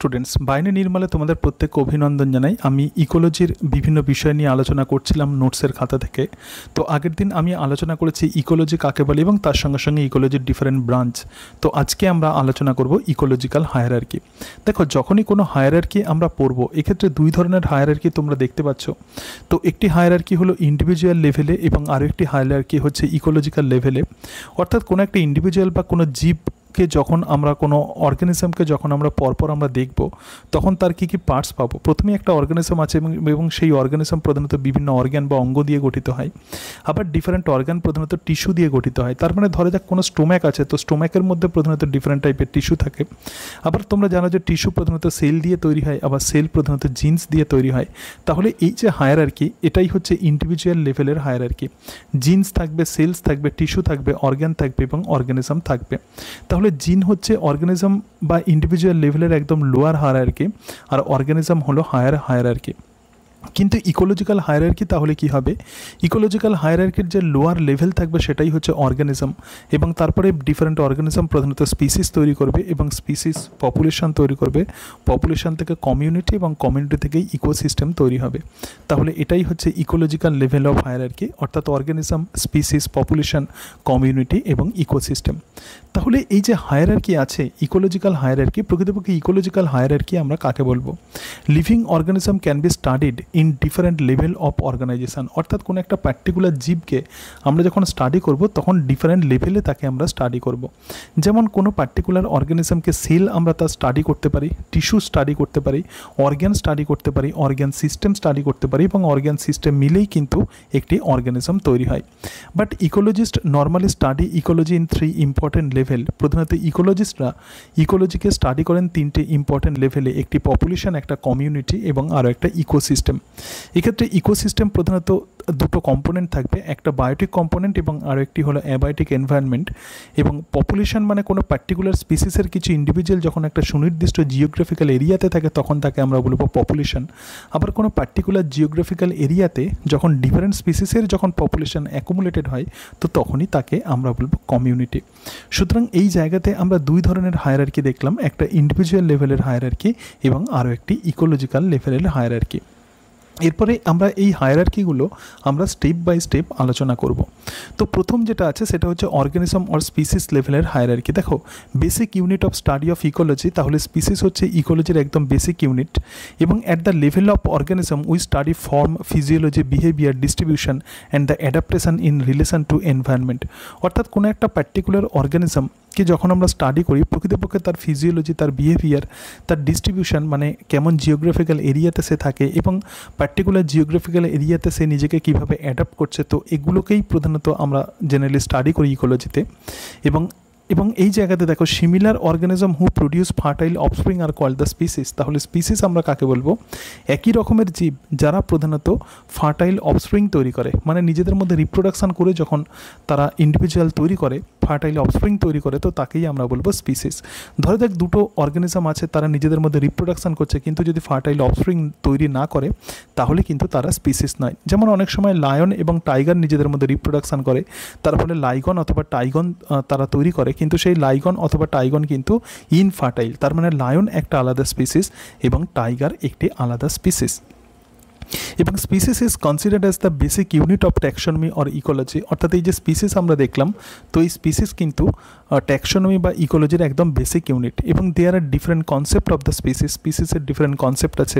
Students বাইনে নির্মালে তোমাদের প্রত্যেককে অভিনন্দন জানাই আমি ইকোলজির বিভিন্ন বিষয় নিয়ে আলোচনা করছিলাম নোটসের খাতা থেকে তো আগের দিন আমি আলোচনা করেছি ইকোলজি কাকে বলে এবং তার সঙ্গে সঙ্গে ইকোলজির ডিফারেন্ট ব্রাঞ্চ তো আজকে আমরা আলোচনা করব ইকোলজিক্যাল হায়ারার্কি দেখো যখনই কোনো হায়ারার্কি আমরা পড়বো এক্ষেত্রে দুই ধরনের হায়ারার্কি তোমরা দেখতে পাচ্ছ তো একটি হায়ারার্কি হলো ইন্ডিভিজুয়াল লেভেলে এবং আরেকটি হায়ারার্কি হচ্ছে ইকোলজিক্যাল লেভেলে অর্থাৎ কোনো একটা ইন্ডিভিজুয়াল বা কোনো জীব কে যখন আমরা কোনো অর্গানিজমকে যখন আমরা পরপর আমরা দেখব তখন তার কী কী পার্টস পাবো প্রথমে একটা অর্গানিজম আছে এবং সেই অর্গানিজম প্রধানত বিভিন্ন অর্গ্যান বা অঙ্গ দিয়ে গঠিত হয় আবার ডিফারেন্ট অর্গ্যান প্রধানত টিস্যু দিয়ে গঠিত হয় তার মানে ধরে যাক কোনো স্টোম্যাক আছে তো স্টোম্যাকের মধ্যে প্রধানত ডিফারেন্ট টাইপের টিস্যু থাকে আবার তোমরা জানো যে টিস্যু প্রধানত সেল দিয়ে তৈরি হয় আবার সেল প্রধানত জিন্স দিয়ে তৈরি হয় তাহলে এই যে হায়ার হায়ারার্কি এটাই হচ্ছে ইন্ডিভিজুয়াল লেভেলের হায়ার হায়ারার্কি জিন্স থাকবে সেলস থাকবে টিস্যু থাকবে অর্গ্যান থাকবে এবং অর্গানিজম থাকবে তাহলে তাহলে জিন হচ্ছে অর্গানিজম বা ইন্ডিভিজুয়াল লেভেলের একদম লোয়ার হায়ার আর অর্গানিজম হলো হায়ার কি কিন্তু ইকোলজিক্যাল হায়ারার্কি তাহলে কি হবে ইকোলজিক্যাল হায়ারার্কির যে লোয়ার লেভেল থাকবে সেটাই হচ্ছে অর্গানিজম এবং তারপরে ডিফারেন্ট অর্গানিজম প্রধানত স্পিসিস তৈরি করবে এবং স্পিসিস পপুলেশন তৈরি করবে পপুলেশন থেকে কমিউনিটি এবং কমিউনিটি থেকে ইকোসিস্টেম তৈরি হবে তাহলে এটাই হচ্ছে ইকোলজিক্যাল লেভেল অফ হায়ারার্কি অর্থাৎ অর্গানিজম স্পিসিস পপুলেশন কমিউনিটি এবং ইকোসিস্টেম তাহলে এই যে হায়ারার্কি আছে ইকোলজিক্যাল হায়ারার্কি প্রকৃতপক্ষে ইকোলজিক্যাল হায়ারার্কি আমরা কাকে বলবো living organism can be studied in different level of organisation অর্থাৎ কোনো একটা পার্টিকুলার জীবকে আমরা যখন স্টাডি করব তখন ডিফারেন্ট লেভেলে তাকে আমরা স্টাডি করব যেমন কোনো পার্টিকুলার অর্গানিজমকে সেল আমরা তার স্টাডি করতে পারি টিস্যু স্টাডি করতে পারি অর্গ্যান স্টাডি করতে পারি অর্গ্যান সিস্টেম স্টাডি করতে পারি এবং অর্গ্যান সিস্টেম মিলেই কিন্তু একটি অর্গানিজম তৈরি হয় but ecologist normally study ecology in three important level প্রধানত ইকোলজিস্টরা ইকোলজিকে স্টাডি করেন তিনটে ইম্পর্টেন্ট লেভেলে একটি পপুলেশন একটা কমিউনিটি এবং আরও একটা ইকোসিস্টেম এক্ষেত্রে ইকোসিস্টেম প্রধানত দুটো কম্পোনেন্ট থাকবে একটা বায়োটিক কম্পোনেন্ট এবং আরও একটি হলো অ্যাবায়োটিক এনভায়রনমেন্ট এবং পপুলেশন মানে কোনো পার্টিকুলার স্পিসিসের কিছু ইন্ডিভিজুয়াল যখন একটা সুনির্দিষ্ট জিওগ্রাফিক্যাল এরিয়াতে থাকে তখন তাকে আমরা বলবো পপুলেশন আবার কোনো পার্টিকুলার জিওগ্রাফিক্যাল এরিয়াতে যখন ডিফারেন্ট স্পিসিসের যখন পপুলেশন অ্যাকুমুলেটেড হয় তো তখনই তাকে আমরা বলবো কমিউনিটি সুতরাং এই জায়গাতে আমরা দুই ধরনের হায়ারার্কি দেখলাম একটা ইন্ডিভিজুয়াল লেভেলের হায়ারার্কি এবং আরও একটি ইকোলজিক্যাল লেভেলের হায়ারার্কি এরপরে আমরা এই হায়ারার্কিগুলো আমরা স্টেপ বাই স্টেপ আলোচনা করব তো প্রথম যেটা আছে সেটা হচ্ছে অর্গানিজম অর স্পিসিস লেভেলের হায়ারার্কি দেখো basic unit of study of ecology তাহলে স্পিসিস হচ্ছে ইকোলজির একদম বেসিক ইউনিট এবং at the level of organism we study form physiology behaviour distribution and the adaptation in relation to environment অর্থাৎ কোনো একটা পার্টিকুলার অর্গানিজম কে যখন আমরা স্টাডি করি প্রকৃতপক্ষে তার ফিজিওলজি তার বিহেভিয়ার তার ডিস্ট্রিবিউশন মানে কেমন জিওগ্রাফিক্যাল এরিয়াতে সে থাকে এবং পার্টিকুলার জিওগ্রাফিক্যাল এরিয়াতে সে নিজেকে কিভাবে অ্যাডাপ্ট করছে তো এগুলোকেই প্রধানত আমরা জেনারেলি স্টাডি করি ইকোলজিতে এবং এবং এই জায়গাতে দেখো similar organism who produce fertile offspring are call the species তাহলে স্পিসিস আমরা কাকে বলবো একই রকমের জীব যারা প্রধানত ফার্টাইল অফস্প্রিং তৈরি করে মানে নিজেদের মধ্যে রিপ্রোডাকশান করে যখন তারা ইন্ডিভিজুয়াল তৈরি করে ফার্টাইল অফস্প্রিং তৈরি করে তো তাকেই আমরা বলবো স্পিসিস ধরে দেখ দুটো অর্গানিজম আছে তারা নিজেদের মধ্যে রিপ্রোডাকশান করছে কিন্তু যদি ফার্টাইল অফস্প্রিং তৈরি না করে তাহলে কিন্তু তারা স্পিসিস নয় যেমন অনেক সময় লায়ন এবং টাইগার নিজেদের মধ্যে রিপ্রোডাকশান করে তার ফলে লাইগন অথবা টাইগন তারা তৈরি করে কিন্তু সেই লাইগন অথবা টাইগন কিন্তু ইনফার্টাইল তার মানে লায়ন একটা আলাদা স্পিসিস এবং টাইগার একটি আলাদা স্পিসিস এবং species is considered as the basic unit of taxonomy or ecology অর্থাৎ এই যে স্পিসিস আমরা দেখলাম তো এই স্পিসিস কিন্তু ট্যাক্সনমি বা ইকোলজির একদম বেসিক ইউনিট এবং there are different concept of the species স্পিসিসের ডিফারেন্ট কনসেপ্ট আছে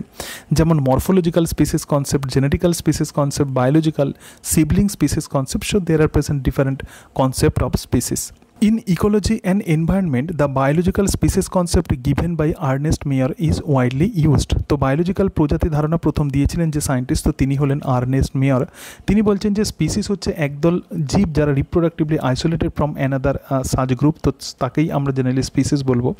যেমন morphological species concept genetical species concept biological sibling species concept so there are present different concept of species In ecology and environment, the biological species concept given by Ernest Mayer is widely used. তো biological প্রজাতি ধারণা প্রথম দিয়েছিলেন যে scientist তো তিনি হলেন Ernst mayor তিনি বলছেন যে স্পিসিস হচ্ছে একদল জীব যারা reproductively isolated from another such group তো তাকেই আমরা জেনারেলি স্পিসিস বলবো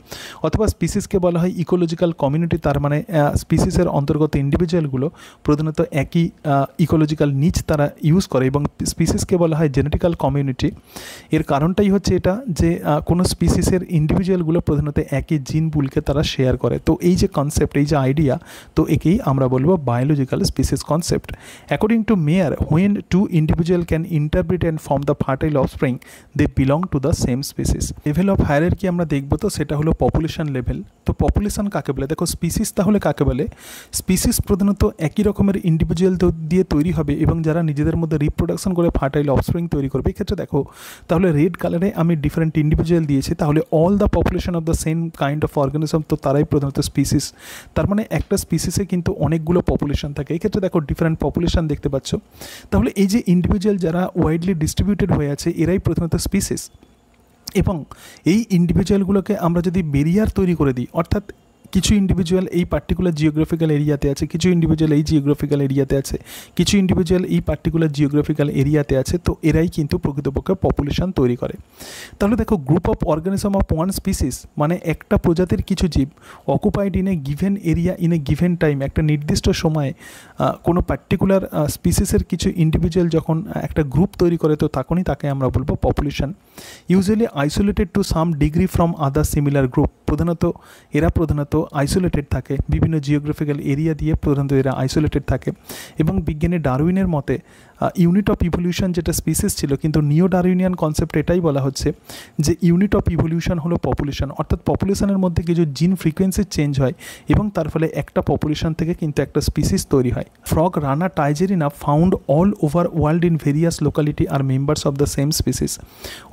অথবা স্পিসিসকে বলা হয় ইকোলজিক্যাল কমিউনিটি তার মানে স্পিসিসের অন্তর্গত ইন্ডিভিজুয়ালগুলো প্রধানত একই ইকোলজিক্যাল নিচ তারা ইউজ করে এবং স্পিসিসকে বলা হয় জেনেটিক্যাল কমিউনিটি এর কারণটাই হচ্ছে এটা যেটা যে কোনো স্পিসিসের ইন্ডিভিজুয়ালগুলো প্রধানত একই জিন পুলকে তারা শেয়ার করে তো এই যে কনসেপ্ট এই যে আইডিয়া তো একেই আমরা বলবো biological species concept according to Mayr when two individual can interpret and form the fertile offspring they belong to the same species level of হায়ারের কি আমরা দেখবো তো সেটা হলো পপুলেশন লেভেল তো পপুলেশন কাকে বলে দেখো স্পিসিস তাহলে কাকে বলে স্পিসিস প্রধানত একই রকমের ইন্ডিভিজুয়াল দিয়ে তৈরি হবে এবং যারা নিজেদের মধ্যে রিপ্রোডাকশন করে ফার্টাইল অফস্প্রিং তৈরি করবে এক্ষেত্রে দেখো তাহলে রেড কালারে আমি ডিফারেন্ট ইন্ডিভিজুয়াল দিয়েছে তাহলে all the population of the same kind of organism তো তারাই প্রধানত স্পিসিস তার মানে একটা স্পিসিসে কিন্তু অনেকগুলো পপুলেশন থাকে এই ক্ষেত্রে দেখো ডিফারেন্ট পপুলেশন দেখতে পাচ্ছ তাহলে এই যে ইন্ডিভিজুয়াল যারা ওয়াইডলি ডিস্ট্রিবিউটেড হয়ে আছে এরাই প্রধানত স্পিসিস এবং এই ইন্ডিভিজুয়ালগুলোকে আমরা যদি বেরিয়ার তৈরি করে দিই অর্থাৎ কিছু ইন্ডিভিজুয়াল এই পার্টিকুলার জিওগ্রাফিক্যাল এরিয়াতে আছে কিছু ইন্ডিভিজুয়াল এই জিওগ্রাফিক্যাল এরিয়াতে আছে কিছু ইন্ডিভিজুয়াল এই পার্টিকুলার জিওগ্রাফিক্যাল এরিয়াতে আছে তো এরাই কিন্তু প্রকৃতপক্ষে পপুলেশন তৈরি করে তাহলে দেখো group of organism of one species মানে একটা প্রজাতির কিছু জীব occupied in a given area in a given time একটা নির্দিষ্ট সময়ে কোনো পার্টিকুলার স্পিসিসের কিছু ইন্ডিভিজুয়াল যখন একটা গ্রুপ তৈরি করে তো তখনই তাকে আমরা বলবো population usually isolated to some degree from other similar group প্রধানত এরা প্রধানত আইসোলেটেড থাকে বিভিন্ন জিওগ্রাফিক্যাল এরিয়া দিয়ে প্রধানত এরা আইসোলেটেড থাকে এবং বিজ্ঞানী ডারউইনের মতে ইউনিট অফ ইভলিউশন যেটা স্পিসিস ছিল কিন্তু নিও ডারউইনিয়ান কনসেপ্ট এটাই বলা হচ্ছে যে ইউনিট অফ ইভলিউশন হলো পপুলেশন অর্থাৎ পপুলেশনের মধ্যে কিছু জিন ফ্রিকোয়েন্সি চেঞ্জ হয় এবং তার ফলে একটা পপুলেশন থেকে কিন্তু একটা স্পিসিস তৈরি হয় frog Rana tigerina found all over world in various locality are members of the same species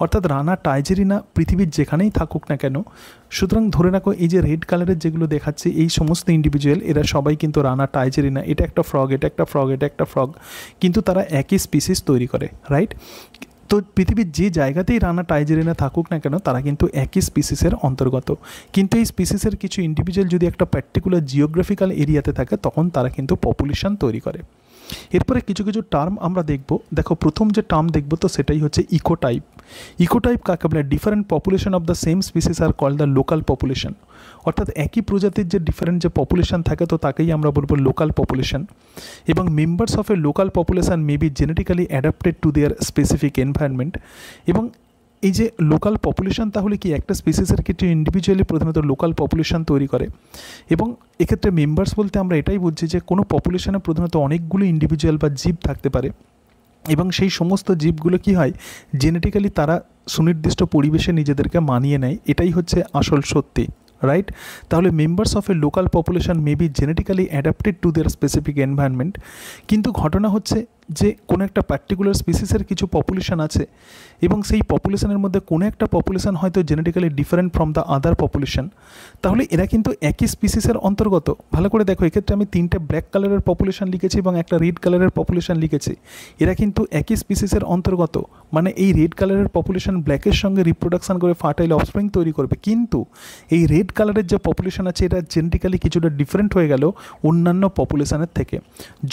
অর্থাৎ রানা টাইজেরিনা পৃথিবীর যেখানেই থাকুক না কেন সুতরাং ধরে রাখো এই যে রেড কালারের যেগুলো দেখাচ্ছে এই সমস্ত ইন্ডিভিজুয়াল এরা সবাই কিন্তু রানা না এটা একটা ফ্রগ এটা একটা ফ্রগ এটা একটা ফ্রগ কিন্তু তারা একই স্পিসিস তৈরি করে রাইট তো পৃথিবীর যে জায়গাতেই রানা টাইজেরিনা থাকুক না কেন তারা কিন্তু একই স্পিসিসের অন্তর্গত কিন্তু এই স্পিসিসের কিছু ইন্ডিভিজুয়াল যদি একটা পার্টিকুলার জিওগ্রাফিক্যাল এরিয়াতে থাকে তখন তারা কিন্তু পপুলেশন তৈরি করে এরপরে কিছু কিছু টার্ম আমরা দেখব দেখো প্রথম যে টার্ম দেখব তো সেটাই হচ্ছে ইকোটাইপ ইকোটাইপ কাকে বলে different population of the same species are call the local population অর্থাৎ একই প্রজাতির যে ডিফারেন্ট যে পপুলেশন থাকে তো তাকেই আমরা বলবো লোকাল পপুলেশন এবং members of a local population may be genetically adapted to their specific environment এবং এই যে লোকাল পপুলেশন তাহলে কি একটা স্পিসিসের ক্ষেত্রে ইন্ডিভিজুয়ালি প্রধানত লোকাল পপুলেশন তৈরি করে এবং এক্ষেত্রে মেম্বার্স বলতে আমরা এটাই বুঝছি যে কোনো পপুলেশনে প্রধানত অনেকগুলো ইন্ডিভিজুয়াল বা জীব থাকতে পারে এবং সেই সমস্ত জীবগুলো কি হয় জেনেটিক্যালি তারা সুনির্দিষ্ট পরিবেশে নিজেদেরকে মানিয়ে নেয় এটাই হচ্ছে আসল সত্যি রাইট তাহলে members of a local population may be genetically adapted to their specific environment কিন্তু ঘটনা হচ্ছে যে কোনো একটা পার্টিকুলার স্পিসিসের কিছু পপুলেশন আছে এবং সেই পপুলেশানের মধ্যে কোনো একটা পপুলেশান হয়তো genetically different from the other population তাহলে এরা কিন্তু একই স্পিসিসের অন্তর্গত ভালো করে দেখো এক্ষেত্রে আমি তিনটে ব্ল্যাক কালারের পপুলেশান লিখেছি এবং একটা রেড কালারের পপুলেশান লিখেছি এরা কিন্তু একই স্পিসিসের অন্তর্গত মানে এই রেড কালারের পপুলেশন ব্ল্যাকের সঙ্গে রিপ্রোডাকশন করে ফার্টাইল অফস্প্রিং তৈরি করবে কিন্তু এই রেড কালারের যে পপুলেশান আছে এটা জেনেটিক্যালি কিছুটা ডিফারেন্ট হয়ে গেল অন্যান্য পপুলেশানের থেকে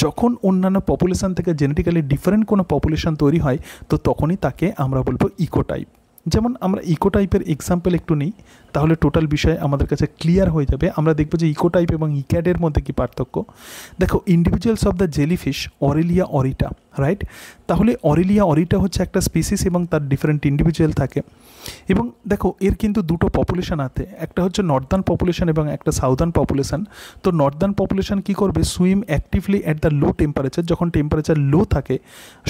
যখন অন্যান্য পপুলেশন থেকে জেনেটিক্যালি ডিফারেন্ট কোনো পপুলেশন তৈরি হয় তো তখনই তাকে আমরা বলবো ইকোটাইপ যেমন আমরা ইকো টাইপের এক্সাম্পল একটু নিই তাহলে টোটাল বিষয় আমাদের কাছে ক্লিয়ার হয়ে যাবে আমরা দেখবো যে ইকো টাইপ এবং ইক্যাডের মধ্যে কি পার্থক্য দেখো individuals of the jellyfish Aurelia aurita right তাহলে অরেলিয়া অরিটা হচ্ছে একটা স্পিসিস এবং তার ডিফারেন্ট ইন্ডিভিজুয়াল থাকে এবং দেখো এর কিন্তু দুটো পপুলেশান আছে একটা হচ্ছে নর্দার্ন পপুলেশন এবং একটা সাউদার্ন পপুলেশান তো নর্দার্ন পপুলেশান কি করবে swim actively at the low temperature যখন টেম্পারেচার লো থাকে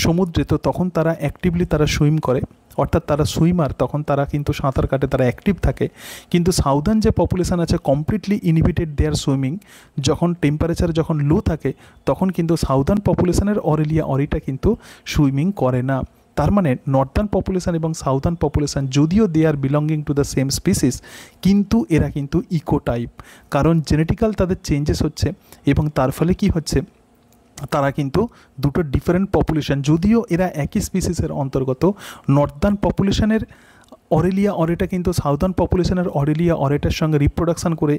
সমুদ্রে তো তখন তারা অ্যাক্টিভলি তারা সুইম করে অর্থাৎ তারা সুইমার তখন তারা কিন্তু সাঁতার কাটে তারা অ্যাক্টিভ থাকে কিন্তু সাউদার্ন যে পপুলেশান আছে কমপ্লিটলি ইনহিবিটেড দেয়ার সুইমিং যখন টেম্পারেচার যখন লো থাকে তখন কিন্তু সাউদার্ন পপুলেশানের অরেলিয়া অরিটা কিন্তু সুইমিং করে না তার মানে নর্দার্ন পপুলেশান এবং সাউদার্ন পপুলেশান যদিও they are belonging to the same species কিন্তু এরা কিন্তু ইকো টাইপ কারণ জেনেটিক্যাল তাদের চেঞ্জেস হচ্ছে এবং তার ফলে কি হচ্ছে তারা কিন্তু দুটো ডিফারেন্ট পপুলেশান যদিও এরা একই স্পিসিসের অন্তর্গত নর্দার্ন পপুলেশানের অরেলিয়া অরেটা কিন্তু সাউদার্ন পপুলেশানের অরেলিয়া অরেটার সঙ্গে রিপ্রোডাকশান করে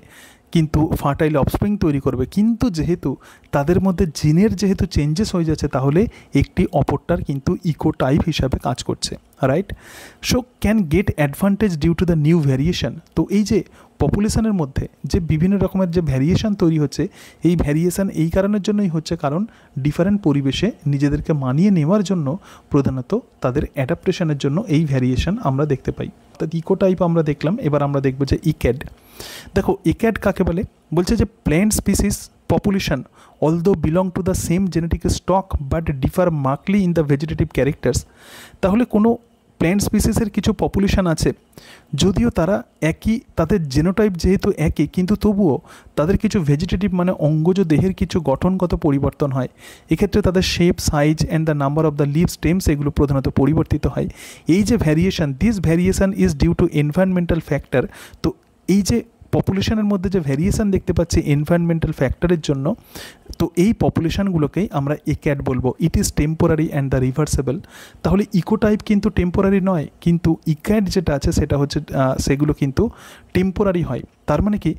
কিন্তু ফার্টাইল অফস্প্রিং তৈরি করবে কিন্তু যেহেতু তাদের মধ্যে জিনের যেহেতু চেঞ্জেস হয়ে যাচ্ছে তাহলে একটি অপরটার কিন্তু ইকো টাইপ হিসাবে কাজ করছে right so can get advantage due to the new variation তো এই যে পপুলেশনের মধ্যে যে বিভিন্ন রকমের যে ভ্যারিয়েশান তৈরি হচ্ছে এই ভ্যারিয়েশান এই কারণের জন্যই হচ্ছে কারণ ডিফারেন্ট পরিবেশে নিজেদেরকে মানিয়ে নেওয়ার জন্য প্রধানত তাদের অ্যাডাপ্টেশনের জন্য এই ভ্যারিয়েশান আমরা দেখতে পাই অর্থাৎ ইকো টাইপ আমরা দেখলাম এবার আমরা দেখবো যে ইক্যাড e দেখো ইক্যাড e কাকে বলে বলছে যে plant species although belong to the same genetic stock but differ markedly in the vegetative characters তাহলে কোনো প্ল্যান্ট স্পিসিসের কিছু পপুলেশান আছে যদিও তারা একই তাদের জেনোটাইপ যেহেতু একই কিন্তু তবুও তাদের কিছু ভেজিটেটিভ মানে অঙ্গজ দেহের কিছু গঠনগত পরিবর্তন হয় এক্ষেত্রে তাদের shape size and the number of the leave stems এগুলো প্রধানত পরিবর্তিত হয় এই যে variation this variation is due to environmental factor তো এই যে পপুলেশনের মধ্যে যে ভ্যারিয়েশান দেখতে পাচ্ছি এনভায়রনমেন্টাল ফ্যাক্টরের জন্য তো এই পপুলেশানগুলোকেই আমরা এ ক্যাট বলবো it is temporary and the reversible তাহলে ইকোটাইপ কিন্তু টেম্পোরারি নয় কিন্তু ইক্যাট যেটা আছে সেটা হচ্ছে সেগুলো কিন্তু টেম্পোরারি হয় তার মানে কি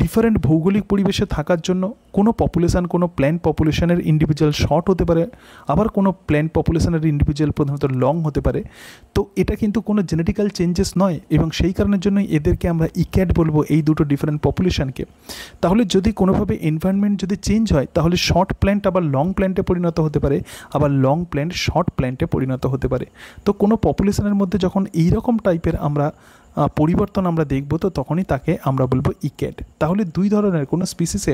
ডিফারেন্ট ভৌগোলিক পরিবেশে থাকার জন্য কোনো পপুলেশান কোনো প্ল্যান্ট পপুলেশানের ইন্ডিভিজুয়াল শর্ট হতে পারে আবার কোনো প্ল্যান্ট পপুলেশানের ইন্ডিভিজুয়াল প্রধানত লং হতে পারে তো এটা কিন্তু কোনো জেনেটিক্যাল চেঞ্জেস নয় এবং সেই কারণের জন্যই এদেরকে আমরা ইক্যাট e বলবো এই দুটো ডিফারেন্ট পপুলেশানকে তাহলে যদি কোনোভাবে এনভায়রনমেন্ট যদি চেঞ্জ হয় তাহলে শর্ট প্ল্যান্ট আবার লং প্ল্যান্টে পরিণত হতে পারে আবার লং প্ল্যান্ট শর্ট প্ল্যান্টে পরিণত হতে পারে তো কোনো পপুলেশানের মধ্যে যখন এই রকম টাইপের আমরা পরিবর্তন আমরা দেখব তো তখনই তাকে আমরা বলবো ইকেড তাহলে দুই ধরনের কোনো স্পিসিসে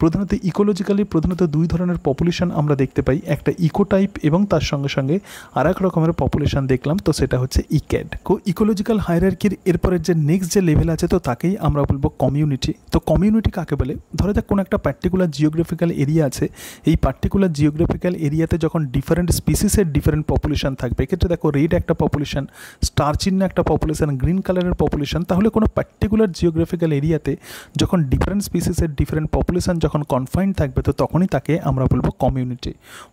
প্রধানত ইকোলজিক্যালি প্রধানত দুই ধরনের পপুলেশন আমরা দেখতে পাই একটা ইকোটাইপ এবং তার সঙ্গে সঙ্গে আর এক রকমের পপুলেশন দেখলাম তো সেটা হচ্ছে ইকেড কো ইকোলজিক্যাল হায়ারার্কির এরপরের যে নেক্সট যে লেভেল আছে তো তাকেই আমরা বলবো কমিউনিটি তো কমিউনিটি কাকে বলে ধরা যাক কোনো একটা পার্টিকুলার জিওগ্রাফিক্যাল এরিয়া আছে এই পার্টিকুলার জিওগ্রাফিক্যাল এরিয়াতে যখন ডিফারেন্ট স্পিসিসের ডিফারেন্ট পপুলেশন থাকবে এক্ষেত্রে দেখো রেড একটা পপুলেশন স্টার চিহ্ন একটা পপুলেশন গ্রিন কালার কালারের পপুলেশান তাহলে কোনো পার্টিকুলার জিওগ্রাফিক্যাল এরিয়াতে যখন ডিফারেন্ট স্পিসিসের ডিফারেন্ট পপুলেশন যখন কনফাইন্ড থাকবে তো তখনই তাকে আমরা বলবো community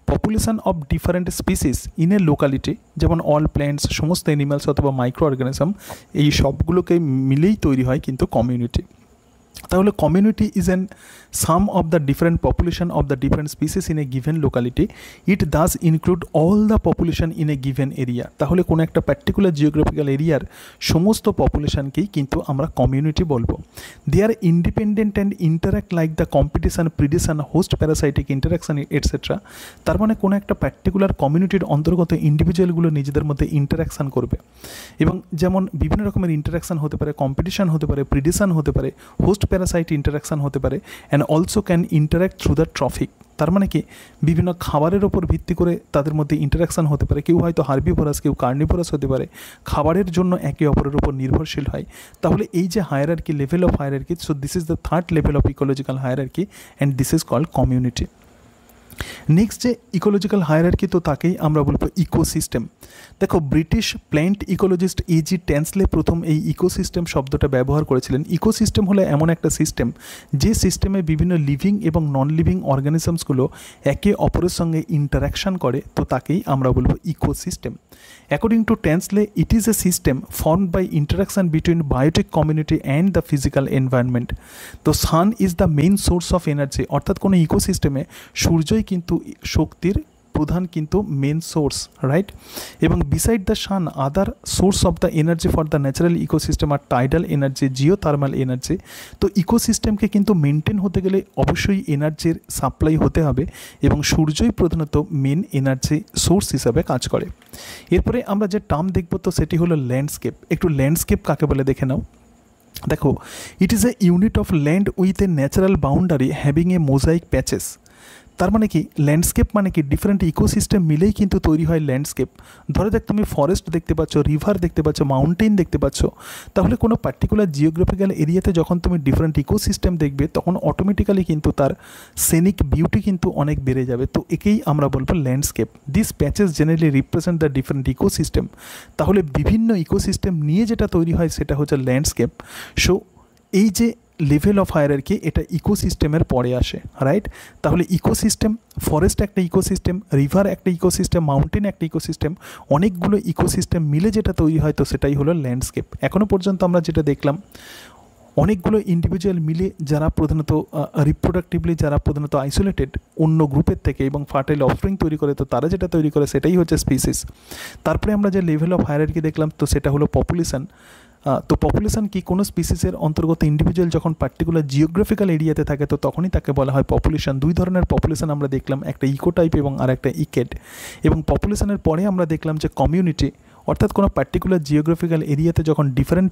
population of different species in a locality যেমন অল প্ল্যান্টস সমস্ত অ্যানিমালস অথবা মাইক্রো অর্গানিজম এই সবগুলোকে মিলেই তৈরি হয় কিন্তু কমিউনিটি তাহলে community is an sum of the different population of the different species in a given locality it thus include all the population in a given area তাহলে কোনো একটা পার্টিকুলার জিওগ্রাফিক্যাল এরিয়ার সমস্ত পপুলেশনকেই কিন্তু আমরা কমিউনিটি বলবো they are independent and interact like the competition predation host parasitic interaction etcetera তার মানে কোনো একটা পার্টিকুলার কমিউনিটির অন্তর্গত ইন্ডিভিজুয়ালগুলো নিজেদের মধ্যে ইন্টারাকশান করবে এবং যেমন বিভিন্ন রকমের ইন্টারাকশান হতে পারে কম্পিটিশান হতে পারে প্রিডিশান হতে পারে হোস্ট প্যারাসাইট ইন্টারাকশান হতে পারে and also can interact through the trophic তার মানে কি বিভিন্ন খাবারের ওপর ভিত্তি করে তাদের মধ্যে ইন্টারাকশান হতে পারে কেউ হয়তো হার্বিভোরাস কেউ কার্নিভোরাস হতে পারে খাবারের জন্য একে অপরের ওপর নির্ভরশীল হয় তাহলে এই যে হায়ারার্কি লেভেল অফ কি so this is the third level of ecological hierarchy and this is call community next যে ইকোলজিক্যাল হায়ারার্কি তো তাকেই আমরা বলবো ইকোসিস্টেম দেখো British plant ecologist A G Tansley প্রথম এই ইকোসিস্টেম শব্দটা ব্যবহার করেছিলেন ইকোসিস্টেম হলো এমন একটা সিস্টেম যে সিস্টেমে বিভিন্ন লিভিং এবং নন লিভিং অর্গানিজমসগুলো একে অপরের সঙ্গে ইন্টারাকশান করে তো তাকেই আমরা বলবো ecosystem according to Tansley it is a system form by interaction between biotic community and the physical environment তো sun is the main source of energy অর্থাৎ কোনো ইকোসিস্টেমে সূর্যই কিন্তু শক্তির প্রধান কিন্তু মেন সোর্স রাইট এবং beside the sun other source of the energy for the natural ecosystem are tidal energy geothermal energy তো ইকোসিস্টেমকে কিন্তু মেনটেন হতে গেলে অবশ্যই এনার্জির সাপ্লাই হতে হবে এবং সূর্যই প্রধানত মেন এনার্জি সোর্স হিসাবে কাজ করে এরপরে আমরা যে টার্ম দেখব তো সেটি হলো ল্যান্ডস্কেপ একটু ল্যান্ডস্কেপ কাকে বলে দেখে নাও দেখো it is a unit of land with a natural boundary having a mosaic patches তার মানে কি ল্যান্ডস্কেপ মানে কি ডিফারেন্ট ইকোসিস্টেম মিলেই কিন্তু তৈরি হয় ল্যান্ডস্কেপ ধরে দেখ তুমি ফরেস্ট দেখতে পাচ্ছ রিভার দেখতে পাচ্ছ মাউন্টেন দেখতে পাচ্ছ তাহলে কোনো পার্টিকুলার জিওগ্রাফিক্যাল এরিয়াতে যখন তুমি ডিফারেন্ট ইকোসিস্টেম দেখবে তখন অটোমেটিক্যালি কিন্তু তার সেনিক বিউটি কিন্তু অনেক বেড়ে যাবে তো একেই আমরা বলবো landscape this patches generally represent the different ecosystem তাহলে বিভিন্ন ইকোসিস্টেম নিয়ে যেটা তৈরি হয় সেটা হচ্ছে ল্যান্ডস্কেপ সো এই যে লেভেল অফ কি এটা ইকোসিস্টেমের পরে আসে রাইট তাহলে ইকোসিস্টেম ফরেস্ট একটা ইকোসিস্টেম রিভার একটা ইকোসিস্টেম মাউন্টেন একটা ইকোসিস্টেম অনেকগুলো ইকোসিস্টেম মিলে যেটা তৈরি হয় তো সেটাই হলো ল্যান্ডস্কেপ এখনও পর্যন্ত আমরা যেটা দেখলাম অনেকগুলো ইন্ডিভিজুয়াল মিলে যারা প্রধানত রিপ্রোডাক্টিভলি যারা প্রধানত আইসোলেটেড অন্য গ্রুপের থেকে এবং ফার্টাইল অফরিং তৈরি করে তো তারা যেটা তৈরি করে সেটাই হচ্ছে স্পিসিস তারপরে আমরা যে লেভেল অফ হায়ারকি দেখলাম তো সেটা হলো পপুলেশান তো পপুলেশন কি কোনো স্পিসিসের অন্তর্গত ইন্ডিভিজুয়াল যখন পার্টিকুলার জিওগ্রাফিক্যাল এরিয়াতে থাকে তো তখনই তাকে বলা হয় পপুলেশন দুই ধরনের পপুলেশন আমরা দেখলাম একটা ইকোটাইপ এবং আর একটা ইকেট এবং পপুলেশনের পরে আমরা দেখলাম যে কমিউনিটি অর্থাৎ কোনো পার্টিকুলার জিওগ্রাফিক্যাল এরিয়াতে যখন ডিফারেন্ট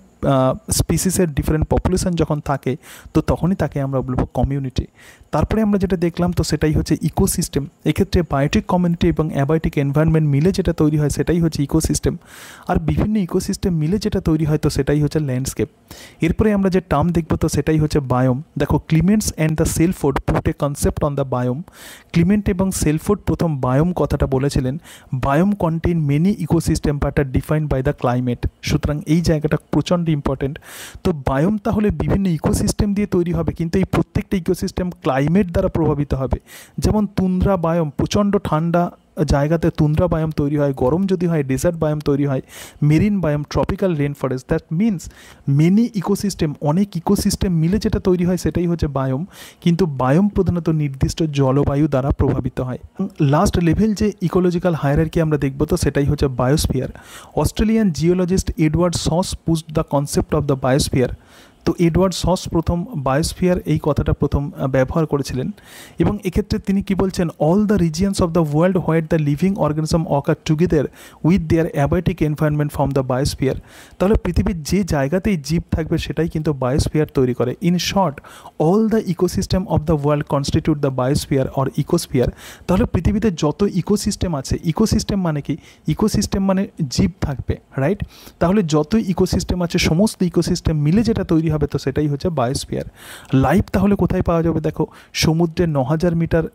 স্পিসিসের ডিফারেন্ট পপুলেশন যখন থাকে তো তখনই তাকে আমরা বলবো কমিউনিটি তারপরে আমরা যেটা দেখলাম তো সেটাই হচ্ছে ইকোসিস্টেম এক্ষেত্রে বায়োটিক কমিউনিটি এবং অ্যাবায়োটিক এনভায়রনমেন্ট মিলে যেটা তৈরি হয় সেটাই হচ্ছে ইকোসিস্টেম আর বিভিন্ন ইকোসিস্টেম মিলে যেটা তৈরি হয় তো সেটাই হচ্ছে ল্যান্ডস্কেপ এরপরে আমরা যে টার্ম দেখবো তো সেটাই হচ্ছে বায়োম দেখো Clements and the Shelford put a concept on the biome Clements এবং সেলফোর্ড প্রথম বায়োম কথাটা বলেছিলেন biome contain many ecosystem but water defined by the climate সুতরাং এই জায়গাটা প্রচণ্ড ইম্পর্টেন্ট তো বায়োম তাহলে বিভিন্ন ইকোসিস্টেম দিয়ে তৈরি হবে কিন্তু এই প্রত্যেকটা ইকোসিস্টেম ক্লাইমেট দ্বারা প্রভাবিত হবে যেমন তুন্দ্রা বায়োম প্রচণ্ড ঠান্ডা জায়গাতে তুন্দ্রা বায়াম তৈরি হয় গরম যদি হয় ডেজার্ট বায়াম তৈরি হয় marine biome tropical rain forest that means many ecosystem অনেক ইকোসিস্টেম মিলে যেটা তৈরি হয় সেটাই হচ্ছে বায়োম কিন্তু বায়োম প্রধানত নির্দিষ্ট জলবায়ু দ্বারা প্রভাবিত হয় লাস্ট লেভেল যে ইকোলজিক্যাল কি আমরা দেখব তো সেটাই হচ্ছে biosphere Australian geologist Edward Suess put the concept of the biosphere তো এডওয়ার্ড সস প্রথম বায়োস্ফিয়ার এই কথাটা প্রথম ব্যবহার করেছিলেন এবং এক্ষেত্রে তিনি কি বলছেন all the regions of the world white the living organism occur together with their abiotic environment from the biosphere তাহলে পৃথিবীর যে জায়গাতেই জীব থাকবে সেটাই কিন্তু বায়োস্ফিয়ার তৈরি করে in short all the ecosystem of the world constitute the biosphere or ecosphere তাহলে পৃথিবীতে যত ইকোসিস্টেম আছে ইকোসিস্টেম মানে কি ইকোসিস্টেম মানে জীব থাকবে রাইট তাহলে যত ইকোসিস্টেম আছে সমস্ত ইকোসিস্টেম মিলে যেটা তৈরি হবে তো সেটাই হচ্ছে বায়োস্ফিয়ার লাইফ তাহলে কোথায় পাওয়া যাবে দেখো সমুদ্রে ন হাজার মিটার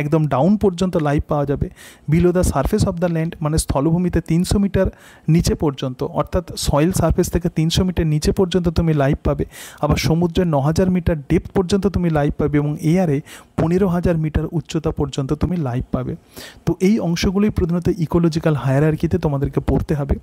একদম ডাউন পর্যন্ত লাইভ পাওয়া যাবে below the surface of the land মানে স্থলভূমিতে তিনশো মিটার নিচে পর্যন্ত অর্থাৎ সয়েল সার্ফেস থেকে তিনশো মিটার নিচে পর্যন্ত তুমি লাইফ পাবে আবার সমুদ্রে ন হাজার মিটার ডেপ পর্যন্ত তুমি লাইভ পাবে এবং এয়ারে পনেরো হাজার মিটার উচ্চতা পর্যন্ত তুমি লাইভ পাবে তো এই অংশগুলোই প্রধানত ইকোলজিক্যাল হায়ারার্কিতে তোমাদেরকে পড়তে হবে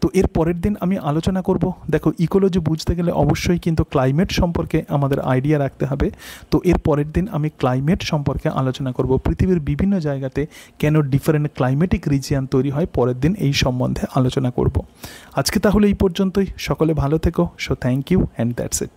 তো এর পরের দিন আমি আলোচনা করব দেখো ইকোলজি বুঝতে গেলে অবশ্যই কিন্তু ক্লাইমেট সম্পর্কে আমাদের আইডিয়া রাখতে হবে তো এর পরের দিন আমি ক্লাইমেট সম্পর্কে আলোচনা করব পৃথিবীর বিভিন্ন জায়গাতে কেন ডিফারেন্ট ক্লাইমেটিক রিজিয়ান তৈরি হয় পরের দিন এই সম্বন্ধে আলোচনা করব আজকে তাহলে এই পর্যন্তই সকলে ভালো থেকো so thank you and that's it